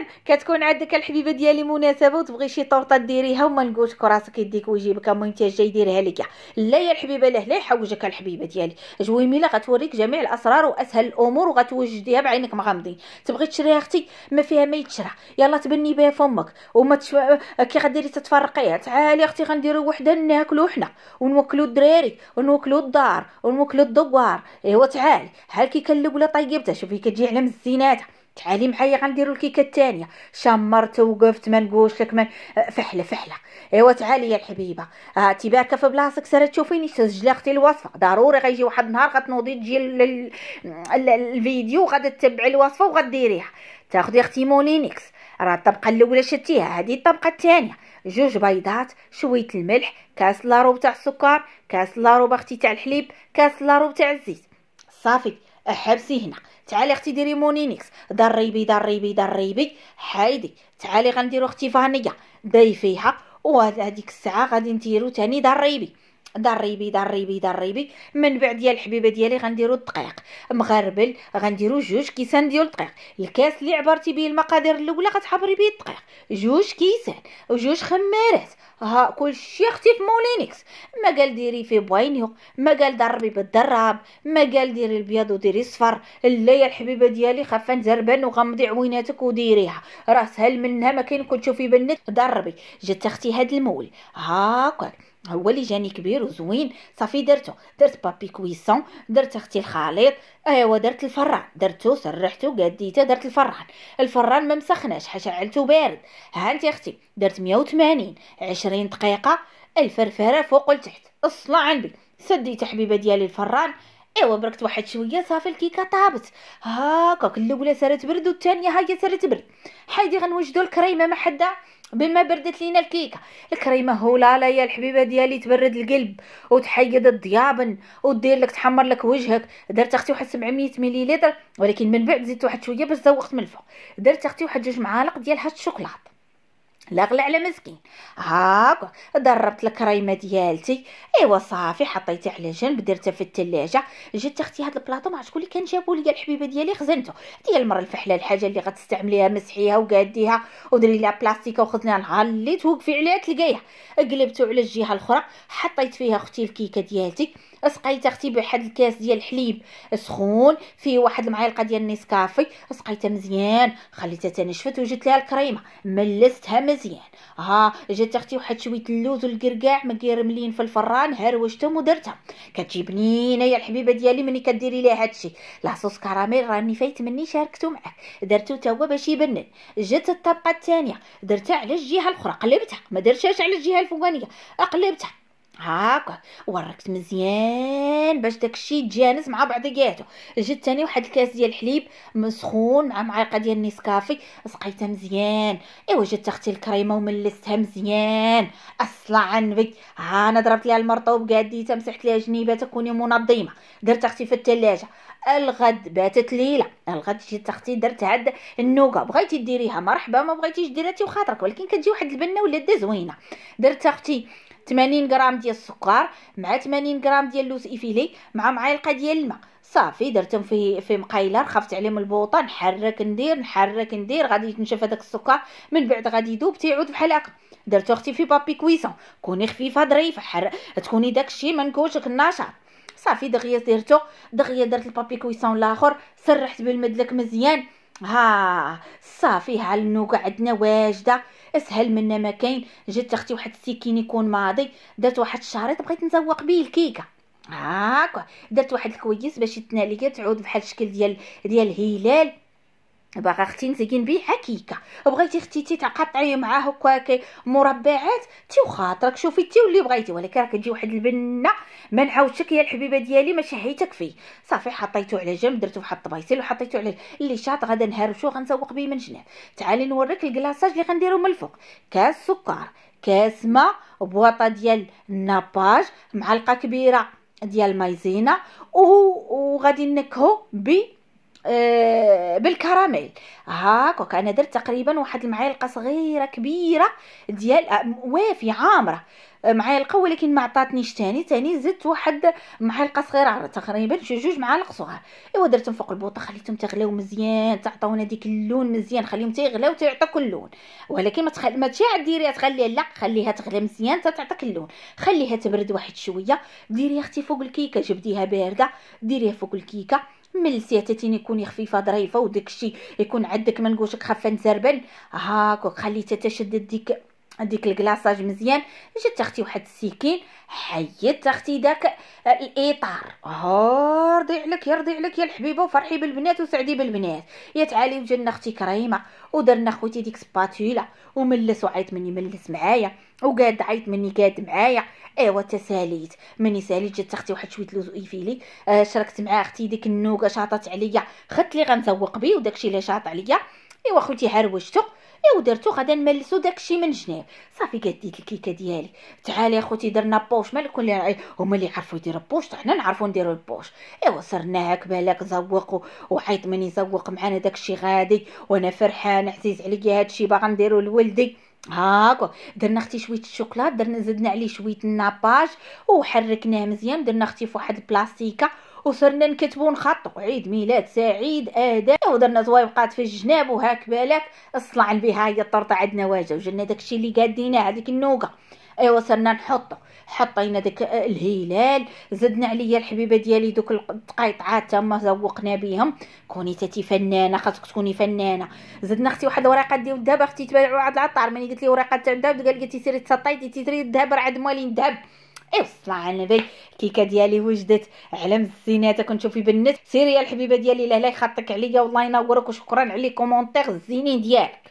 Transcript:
مزيان كتكون عندك الحبيبه ديالي مناسبه وتبغي شي طورطه ديريها وما نقولش راسك يديك ويجيبك المهم انت جاي يديرها لك لا يا الحبيبه لا لا يحوجك الحبيبه ديالي جويميله غتوريك جميع الاسرار واسهل الامور وغتوجديها بعينك مغمضين تبغي تشريها اختي ما فيها ما يتشرى يلا تبني بها فمك وما تشو... كي غديري تتفرقيها تعالي اختي غنديرو وحده ناكلو حنا ونوكلو الدراري ونوكلو الدار ونوكلو الدوار ايوا تعالي هاكي كنلبله طيبتها شوفي كتجي على مزيناتها تعالي معايا غنديرو الكيكه الثانيه شمرت وقفت ما نقولش لك من فحله فحله ايوا تعالي يا الحبيبه آه تباكى في بلاصتك ساره تشوفيني سجلي اختي الوصفه ضروري غيجي واحد النهار غتنوضي تجي الفيديو غادي تتبعي الوصفه وغديريها تاخدي اختي مولينكس راه الطبقه الاولى شتيها هذه الطبقه الثانيه جوج بيضات شويه الملح كاس لاروب تاع السكر كاس لاروب اختي تاع الحليب كاس لاروب تاع الزيت صافي حبسي هنا تعالي اختي ديري مونينيكس ضريبي ضريبي ضريبي حايدي تعالي غنديرو اختي فانيا داي فيها وهذيك الساعه غادي نديرو تاني ضريبي ضريبي ضريبي ضريبي من بعد ديال الحبيبه ديالي غنديرو الدقيق مغربل غنديرو جوج كيسان ديال الدقيق الكاس اللي عبرتي به المقادير الاولى غتحبري به الدقيق جوج كيسان وجوج خمارات ها كلشي اختي في مولينكس ما قال ديري في بوينيو ما قال ضربي بالضراب ما قال ديري البيض وديري الصفر لا يا الحبيبه ديالي خفان زربان وغمضي عويناتك وديريها راه سهل منها ما كاين كنت تشوفي بنت ضربي جات اختي هاد المول هاكا هو اللي جاني كبير وزوين صافي درته درت بابي كويسون درت اختي الخليط ايوا درت الفران درتو سرحتو قديته درت الفران الفران ما مسخناش حشعلته بارد ها انت اختي درت 180 20 دقيقه الفرفره فوق لتحت اصلا عندي سديت حبيبه ديالي الفران ايوا بركت واحد شويه صافي الكيكه طابت هاكا الاولى سارت برد والثانيه هاهي سارت برد حيدي غنوجدو الكريمه ما حدا بما بردت لينا الكيكه الكريمه لا يا الحبيبه ديالي تبرد القلب وتحيد الضيابن ودير لك تحمر لك وجهك درت اختي واحد 700 مليلتر ولكن من بعد زدت واحد شويه باش زوقت من الفوق درت اختي واحد جوج معالق ديال هاد الشوكولاط لا غلا على مسكين هاك ضربت الكريمه ديالتي ايوا صافي حطيتها على جنب درتها في الثلاجه جات اختي هاد البلاطو مع شكون اللي كان جابو ليا الحبيبه ديالي خزنته ديال المره الفحله الحاجه اللي غتستعمليها مسحيها وقاديها ودري لها بلاستيكه وخذنا نهار اللي توقفي عليها تلقايها قلبته على الجهه الاخرى حطيت فيها اختي الكيكه ديالتي سقيت اختي بواحد الكاس ديال الحليب سخون فيه واحد المعلقه ديال النسكافي سقيتها مزيان خليتها تنشفت وجدت لها الكريمه ملستها مزيان ها جات اختي واحد شويه اللوز والقرقاع كيرملين في الفران هروشتهم ودرتها كتجي بنينه يا الحبيبه ديالي ملي كديري ليها هادشي لاصوص كراميل راني فايت مني شاركتو معاك درتو تا هو باش يبنن جات الطبقه الثانيه درتها على الجهه الاخرى قلبتها ما درتهاش على الجهه الفوقانيه قلبتها هاكا وركت مزيان باش داكشي يتجانس مع بعضياته جات ثاني واحد الكاس ديال الحليب مسخون مع معلقه ديال نيسكافي سقيتها مزيان ايوا جات اختي الكريمه وملستها مزيان اصلا عنبي ها انا ضربت ليها المرطوب قاديتها مسحت ليها جنيباتها كوني منظمه درت اختي في الثلاجه الغد باتت ليله الغد جيت اختي درت هاد النوكه بغيتي ديريها مرحبا ما بغيتيش ديرها وخاطرك ولكن كتجي واحد البنه دا زوينه درت اختي 80 غرام ديال السكر مع 80 غرام ديال لوز ايفيلي مع معلقه ديال الماء صافي درتهم في في مقايله رخفت عليهم البوطه نحرك ندير نحرك ندير غادي يتنشف هذاك السكر من بعد غادي يذوب تيعود بحال هكا درتو اختي في بابي كويسون كوني خفيفه ظريفه حر تكوني داكشي ما نكوشك النشاط صافي دغيا درتو دغيا درت البابي كويسون لاخر سرحت بالمدلك مزيان ها صافي ها النوكا عندنا واجده اسهل منا ما كاين جات اختي واحد السكين يكون ماضي درت واحد الشريط بغيت نزوق بيه الكيكه هاكا درت واحد الكويس باش يتنالي كتعود بحال الشكل ديال ديال هلال باغا اختي نزين بيه كيكه بغيتي اختي تي تقطعي معاه هكاك مربعات تي وخاطرك شوفي تي واللي بغيتي ولكن راه كتجي واحد البنه ما نعاودشك يا الحبيبه ديالي ما شهيتك فيه صافي حطيته على جنب درته فواحد الطبيسيل وحطيته على اللي شاط غادا نهرشو غنسوق به من جناب تعالي نوريك الكلاصاج اللي غنديرو من الفوق كاس سكر كاس ماء بواطه ديال الناباج معلقه كبيره ديال مايزينا وغادي نكهو ب آه، بالكراميل هاك وكأنا درت تقريبا واحد المعلقه صغيره كبيره ديال آه، وافي عامره آه، معلقه ولكن ما عطاتنيش تاني تاني زدت واحد معلقه صغيره تقريبا جوج معالق صغار ايوا درتهم فوق البوطه خليتهم تغلاو مزيان تعطونا ديك اللون مزيان خليهم تيغلاو كل لون ولكن ما تخلي ما ديريها تخليها لا خليها تغلى مزيان تعطيك اللون خليها تبرد واحد شويه ديريها اختي فوق الكيكه جبديها بارده ديريها فوق الكيكه من السياتتين يكون خفيفه ظريفه وداكشي يكون عندك منقوشك خفان زربل هاك وخليتها تشدد ديك ديك الكلاصاج مزيان جات اختي واحد السكين حيدت اختي داك آه، الاطار ها رضي عليك يا رضي عليك يا الحبيبه وفرحي بالبنات وسعدي بالبنات يا تعالي وجنا اختي كريمه ودرنا خوتي ديك سباتولا وملس وعيط مني ملس معايا وقاد عيط مني قاد معايا ايوا تساليت مني ساليت جات اختي واحد شويه لوز ايفيلي آه، شركت شاركت مع اختي ديك النوكه شاطت عليا خدت لي غنزوق بيه وداكشي اللي شاط عليا ايوا خوتي هروجتو ايوا درتو غادا نملسو داكشي من جناب صافي قديت الكيكه ديالي تعالي اخوتي درنا بوش مالك اللي هما اللي عرفوا يديروا بوش طيب حنا نعرفوا نديروا البوش ايوا هاك بالك زوق وحيط من يزوق معانا داكشي غادي وانا فرحانه عزيز عليا هادشي باغا نديرو لولدي هاكو درنا اختي شويه الشوكولات درنا زدنا عليه شويه الناباج وحركناه مزيان درنا اختي فواحد البلاستيكه وصرنا نكتبو نخطو عيد ميلاد سعيد اداء ودرنا زويبقات في الجناب وهاك بالك الصلعن بها هي الطرطه عندنا واجده وجلنا داكشي اللي قاديناه هذيك النوقه ايوا صرنا نحطو حطينا داك آه، الهلال زدنا عليا الحبيبه ديالي دوك القيطعات تما زوقنا بهم كوني تاتي فنانه خاصك تكوني فنانه زدنا اختي واحد الوريقه ديال الذهب اختي تباع واحد العطار ملي قلت لي ورقه تاع الذهب قال لي تيسري تسطيتي تيسيري الذهب راه عند موالين الذهب ايوا صلاه على النبي الكيكه ديالي وجدت علم الزينات كنشوفي بنت سيري يا الحبيبه ديالي لهلا يخطك عليا والله ينورك وشكرا على لي كومونتير الزينين ديالك